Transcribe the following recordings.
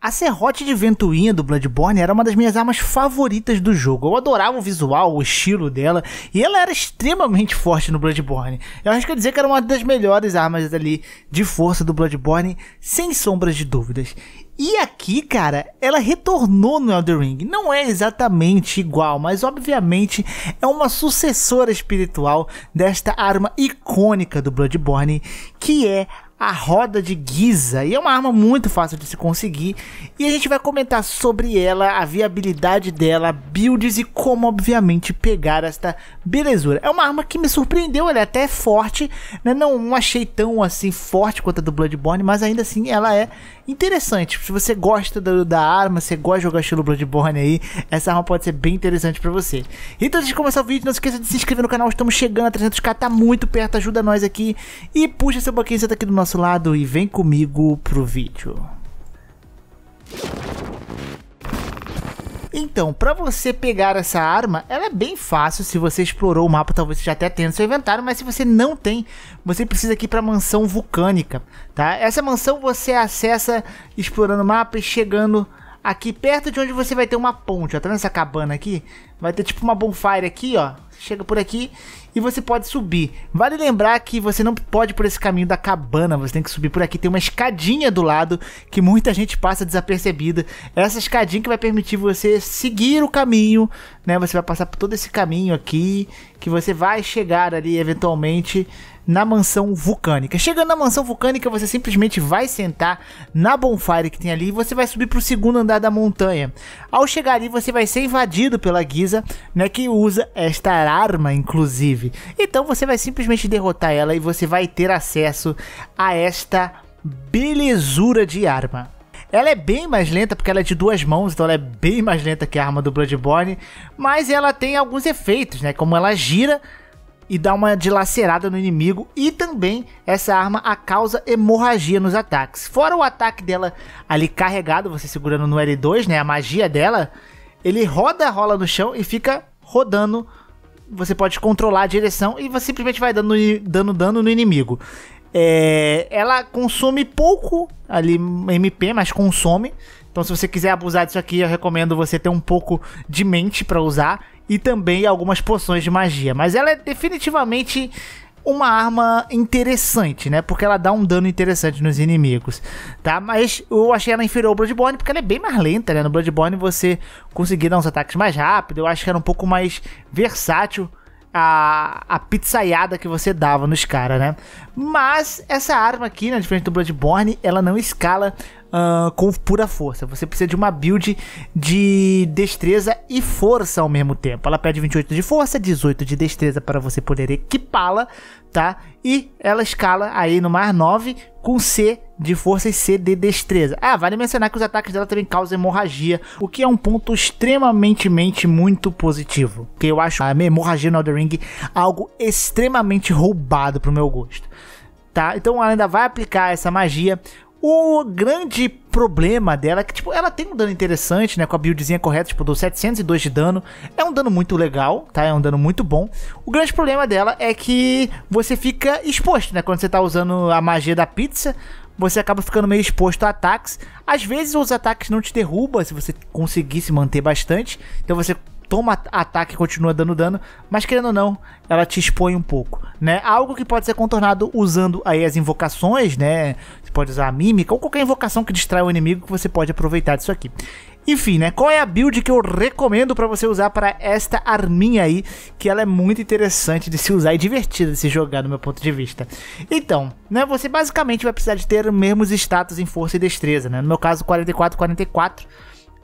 A serrote de ventoinha do Bloodborne era uma das minhas armas favoritas do jogo. Eu adorava o visual, o estilo dela, e ela era extremamente forte no Bloodborne. Eu acho que eu dizer que era uma das melhores armas ali de força do Bloodborne, sem sombras de dúvidas. E aqui, cara, ela retornou no Elden Ring. Não é exatamente igual, mas obviamente é uma sucessora espiritual desta arma icônica do Bloodborne, que é a roda de Giza. E é uma arma muito fácil de se conseguir. E a gente vai comentar sobre ela, a viabilidade dela, builds e como, obviamente, pegar esta belezura. É uma arma que me surpreendeu, ela é até forte. Né? Não, não achei tão assim forte quanto a do Bloodborne, mas ainda assim ela é interessante. Se você gosta da arma, se gosta de jogar estilo Bloodborne aí, essa arma pode ser bem interessante para você. Então, antes de começar o vídeo, não se esqueça de se inscrever no canal. Estamos chegando a 300k, tá muito perto, ajuda nós aqui. E puxa seu banquinho, senta tá aqui do nosso lado e vem comigo pro vídeo. Então, para você pegar essa arma, ela é bem fácil. Se você explorou o mapa, talvez você já até tenha no seu inventário, mas se você não tem, você precisa ir para a mansão vulcânica, tá? Essa mansão você acessa explorando o mapa e chegando aqui perto de onde você vai ter uma ponte, ó. Tá vendo essa cabana aqui? Vai ter tipo uma bonfire aqui, ó chega por aqui e você pode subir. Vale lembrar que você não pode por esse caminho da cabana, você tem que subir por aqui. Tem uma escadinha do lado que muita gente passa desapercebida. Essa escadinha que vai permitir você seguir o caminho, né? Você vai passar por todo esse caminho aqui, que você vai chegar ali eventualmente na mansão vulcânica. Chegando na mansão vulcânica, você simplesmente vai sentar na bonfire que tem ali e você vai subir para o segundo andar da montanha. Ao chegar ali, você vai ser invadido pela Giza, né, que usa esta arma, inclusive. Então você vai simplesmente derrotar ela e você vai ter acesso a esta belezura de arma. Ela é bem mais lenta porque ela é de duas mãos, então ela é bem mais lenta que a arma do Bloodborne, mas ela tem alguns efeitos, né? Como ela gira, e dá uma dilacerada no inimigo e também essa arma a causa hemorragia nos ataques. Fora o ataque dela ali carregado, você segurando no L2, né, a magia dela, ele roda, rola no chão e fica rodando. Você pode controlar a direção e você simplesmente vai dando dano dando no inimigo. É, ela consome pouco ali MP, mas consome. Então, se você quiser abusar disso aqui, eu recomendo você ter um pouco de mente para usar e também algumas poções de magia. Mas ela é definitivamente uma arma interessante, né? Porque ela dá um dano interessante nos inimigos, tá? Mas eu achei ela inferior ao Bloodborne porque ela é bem mais lenta, né? No Bloodborne você conseguia dar uns ataques mais rápido, eu acho que era um pouco mais versátil a, a pizzaiada que você dava nos caras, né? Mas essa arma aqui, na né, diferente do Bloodborne, ela não escala uh, com pura força. Você precisa de uma build de destreza e força ao mesmo tempo. Ela pede 28 de força, 18 de destreza para você poder equipá-la, tá? E ela escala aí no mais 9 com C de força e C de destreza. Ah, vale mencionar que os ataques dela também causam hemorragia, o que é um ponto extremamente muito positivo. Que eu acho a hemorragia no Elden Ring algo extremamente roubado pro meu gosto. Tá? Então ela ainda vai aplicar essa magia o grande problema dela é que, tipo, ela tem um dano interessante, né? Com a buildzinha correta, tipo, do 702 de dano. É um dano muito legal, tá? É um dano muito bom. O grande problema dela é que você fica exposto, né? Quando você tá usando a magia da pizza, você acaba ficando meio exposto a ataques. Às vezes os ataques não te derrubam, se você conseguir se manter bastante. Então você toma ataque e continua dando dano, mas querendo ou não, ela te expõe um pouco, né? Algo que pode ser contornado usando aí as invocações, né? Você pode usar a mímica ou qualquer invocação que distrai o inimigo que você pode aproveitar disso aqui. Enfim, né? Qual é a build que eu recomendo para você usar para esta arminha aí, que ela é muito interessante de se usar e divertida de se jogar, do meu ponto de vista. Então, né? Você basicamente vai precisar de ter mesmos status em força e destreza, né? No meu caso, 44, 44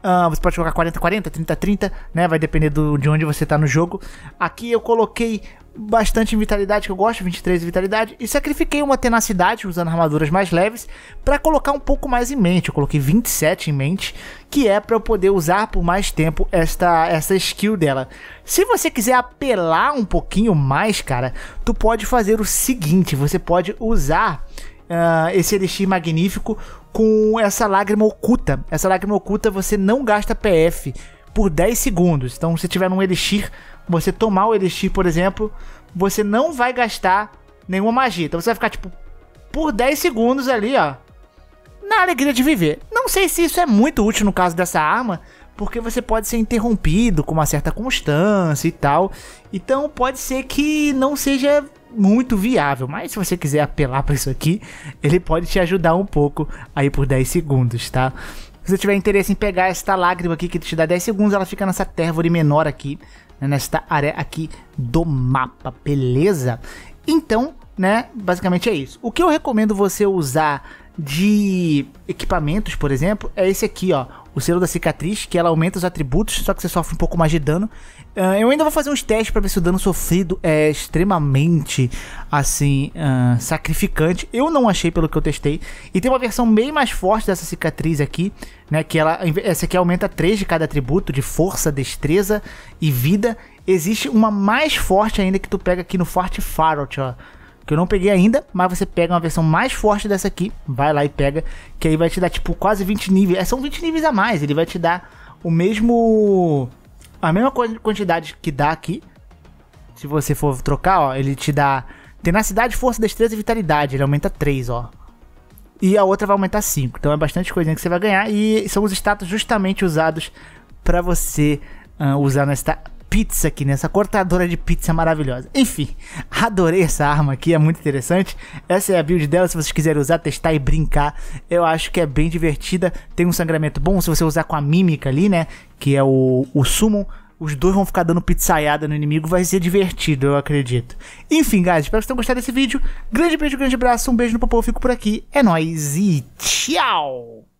Uh, você pode jogar 40-40, 30-30, né? Vai depender do, de onde você tá no jogo. Aqui eu coloquei bastante vitalidade, que eu gosto, 23 de vitalidade, e sacrifiquei uma tenacidade usando armaduras mais leves para colocar um pouco mais em mente. Eu coloquei 27 em mente, que é para eu poder usar por mais tempo esta essa skill dela. Se você quiser apelar um pouquinho mais, cara, tu pode fazer o seguinte, você pode usar uh, esse elixir magnífico com essa lágrima oculta. Essa lágrima oculta você não gasta PF por 10 segundos. Então, se tiver um elixir, você tomar o elixir, por exemplo, você não vai gastar nenhuma magia. Então, você vai ficar tipo por 10 segundos ali, ó, na alegria de viver. Não sei se isso é muito útil no caso dessa arma, porque você pode ser interrompido com uma certa constância e tal. Então, pode ser que não seja muito viável. Mas se você quiser apelar para isso aqui, ele pode te ajudar um pouco aí por 10 segundos, tá? Se você tiver interesse em pegar esta lágrima aqui que te dá 10 segundos, ela fica nessa térvore menor aqui, né, nesta área aqui do mapa, beleza? Então, né, basicamente é isso. O que eu recomendo você usar de equipamentos, por exemplo, é esse aqui, ó, o selo da cicatriz, que ela aumenta os atributos, só que você sofre um pouco mais de dano. Uh, eu ainda vou fazer uns testes para ver se o dano sofrido é extremamente, assim, uh, sacrificante. Eu não achei pelo que eu testei. E tem uma versão bem mais forte dessa cicatriz aqui, né? Que ela, essa aqui aumenta 3 de cada atributo, de força, destreza e vida. Existe uma mais forte ainda que tu pega aqui no Forte Farot, ó que eu não peguei ainda, mas você pega uma versão mais forte dessa aqui, vai lá e pega, que aí vai te dar tipo quase 20 níveis, é, são 20 níveis a mais, ele vai te dar o mesmo a mesma quantidade que dá aqui. Se você for trocar, ó, ele te dá tenacidade, força, destreza e vitalidade, ele aumenta 3, ó. E a outra vai aumentar 5. Então é bastante coisinha que você vai ganhar e são os status justamente usados para você uh, usar nesta pizza aqui, nessa né? cortadora de pizza maravilhosa. Enfim, adorei essa arma aqui, é muito interessante. Essa é a build dela, se vocês quiserem usar, testar e brincar, eu acho que é bem divertida. Tem um sangramento bom, se você usar com a mímica ali, né, que é o, o os dois vão ficar dando pizzaiada no inimigo, vai ser divertido, eu acredito. Enfim, guys, espero que vocês tenham gostado desse vídeo. Grande beijo, grande abraço, um beijo no popô, eu fico por aqui. É nóis e tchau!